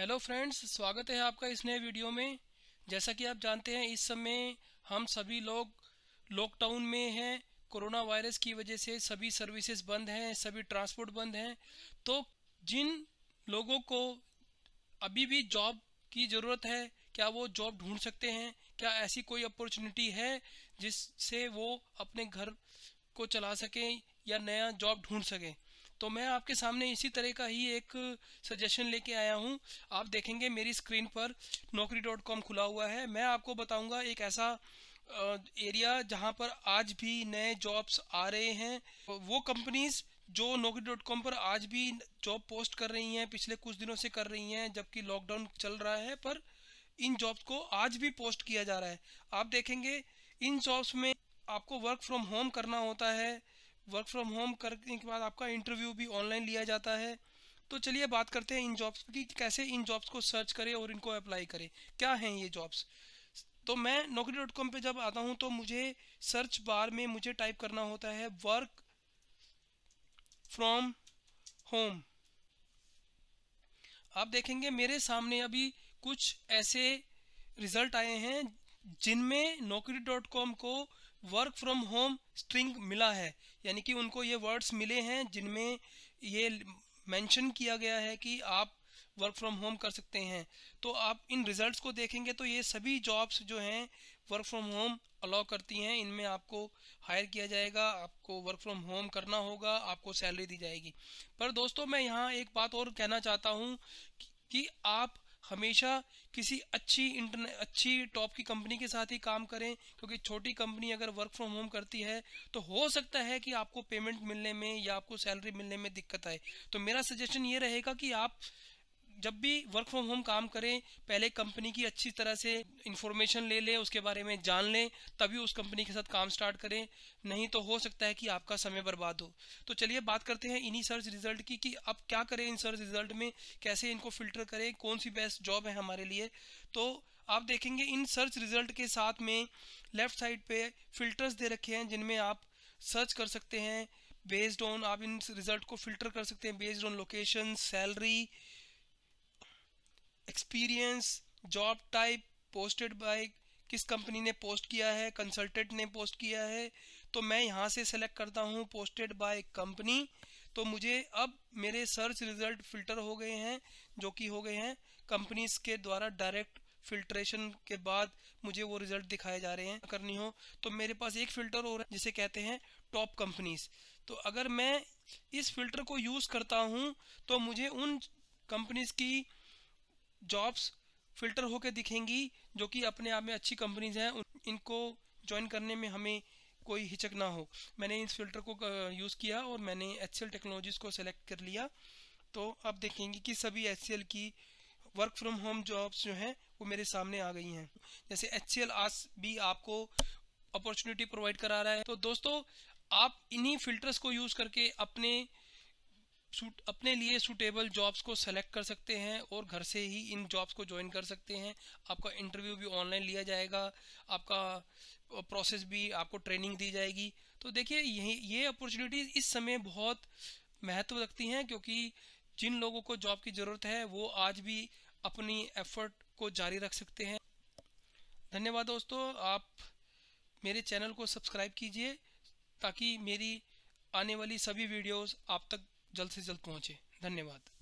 hello friends स्वागत है आपका इस नए वीडियो में जैसा कि आप जानते हैं इस समय हम सभी लोग लॉकडाउन में हैं कोरोना वायरस की वजह से सभी सर्विसेज बंद हैं सभी ट्रांसपोर्ट बंद हैं तो जिन लोगों को अभी भी जॉब की ज़रूरत है क्या वो जॉब ढूंढ सकते हैं क्या ऐसी कोई अपॉर्चुनिटी है जिससे वो अपने घर को चला सकें या नया जॉब ढूंढ सकें तो मैं आपके सामने इसी तरह का ही एक सजेशन लेके आया हूँ आप देखेंगे मेरी स्क्रीन पर नौकरी डॉट कॉम खुला हुआ है मैं आपको बताऊँगा एक ऐसा एरिया जहाँ पर आज भी नए जॉब्स आ रहे हैं वो कंपनीज़ जो नौकरी डॉट कॉम पर आज भी जॉब पोस्ट कर रही हैं पिछले कुछ दिनों से कर रही हैं जबकि लॉकडाउन चल रहा है पर इन जॉब्स को आज भी पोस्ट किया जा रहा है आप देखेंगे इन जॉब्स में आपको वर्क फ्रॉम होम करना होता है वर्क फ्रॉम होम करने के बाद आपका इंटरव्यू भी ऑनलाइन लिया जाता है तो चलिए बात करते हैं इन जॉब्स की कैसे इन जॉब्स को सर्च करें और इनको अप्लाई करें क्या हैं ये जॉब्स तो मैं नौकरी डॉट कॉम पर जब आता हूँ तो मुझे सर्च बार में मुझे टाइप करना होता है वर्क फ्रॉम होम आप देखेंगे मेरे सामने अभी कुछ ऐसे रिजल्ट आए हैं जिनमें नौकरी डॉट कॉम को वर्क फ्रॉम होम स्ट्रिंग मिला है यानी कि उनको ये वर्ड्स मिले हैं जिनमें ये मेंशन किया गया है कि आप वर्क फ्रॉम होम कर सकते हैं तो आप इन रिजल्ट्स को देखेंगे तो ये सभी जॉब्स जो हैं वर्क फ्रॉम होम अलाउ करती हैं इनमें आपको हायर किया जाएगा आपको वर्क फ्रॉम होम करना होगा आपको सैलरी दी जाएगी पर दोस्तों मैं यहाँ एक बात और कहना चाहता हूँ कि, कि आप हमेशा किसी अच्छी इंटरने अच्छी टॉप की कंपनी के साथ ही काम करें क्योंकि छोटी कंपनी अगर वर्क फ्रॉम होम करती है तो हो सकता है कि आपको पेमेंट मिलने में या आपको सैलरी मिलने में दिक्कत आए तो मेरा सजेशन ये रहेगा कि आप जब भी वर्क फ्रॉम होम काम करें पहले कंपनी की अच्छी तरह से इन्फॉर्मेशन ले लें उसके बारे में जान लें तभी उस कंपनी के साथ काम स्टार्ट करें नहीं तो हो सकता है कि आपका समय बर्बाद हो तो चलिए बात करते हैं इन्हीं सर्च रिजल्ट की कि अब क्या करें इन सर्च रिजल्ट में कैसे इनको फिल्टर करें कौन सी बेस्ट जॉब है हमारे लिए तो आप देखेंगे इन सर्च रिजल्ट के साथ में लेफ्ट साइड पे फिल्टर्स दे रखे हैं जिनमें आप सर्च कर सकते हैं बेस्ड ऑन आप इन रिजल्ट को फिल्टर कर सकते हैं based on location salary experience job type posted by किस कंपनी ने पोस्ट किया है कंसल्टेंट ने पोस्ट किया है तो मैं यहाँ से सेलेक्ट करता हूँ पोस्टेड बाय कंपनी तो मुझे अब मेरे सर्च रिजल्ट फिल्टर हो गए हैं जो कि हो गए हैं कंपनीज के द्वारा डायरेक्ट फिल्ट्रेशन के बाद मुझे वो रिजल्ट दिखाए जा रहे हैं करनी हो तो मेरे पास एक फिल्टर हो रहा है जिसे कहते हैं टॉप कंपनीज तो अगर मैं इस फिल्टर को यूज़ करता हूँ तो मुझे उन कंपनीज की जॉब्स फिल्टर होकर दिखेंगी जो कि अपने आप में अच्छी कंपनीज हैं इनको ज्वाइन करने में हमें कोई हिचक ना हो मैंने इस फिल्टर को यूज़ किया और मैंने एच टेक्नोलॉजीज़ को सेलेक्ट कर लिया तो अब देखेंगे कि सभी एच की वर्क फ्रॉम होम जॉब्स जो हैं वो मेरे सामने आ गई हैं जैसे एच सी आज भी आपको अपॉर्चुनिटी प्रोवाइड करा रहा है तो दोस्तों आप इन्हीं फिल्टर्स को यूज़ करके अपने अपने लिए सूटेबल जॉब्स को सेलेक्ट कर सकते हैं और घर से ही इन जॉब्स को ज्वाइन कर सकते हैं आपका इंटरव्यू भी ऑनलाइन लिया जाएगा आपका प्रोसेस भी आपको ट्रेनिंग दी जाएगी तो देखिए यही ये अपॉर्चुनिटीज़ इस समय बहुत महत्व रखती हैं क्योंकि जिन लोगों को जॉब की ज़रूरत है वो आज भी अपनी एफर्ट को जारी रख सकते हैं धन्यवाद दोस्तों आप मेरे चैनल को सब्सक्राइब कीजिए ताकि मेरी आने वाली सभी वीडियोस आप तक जल्द से जल्द पहुँचे धन्यवाद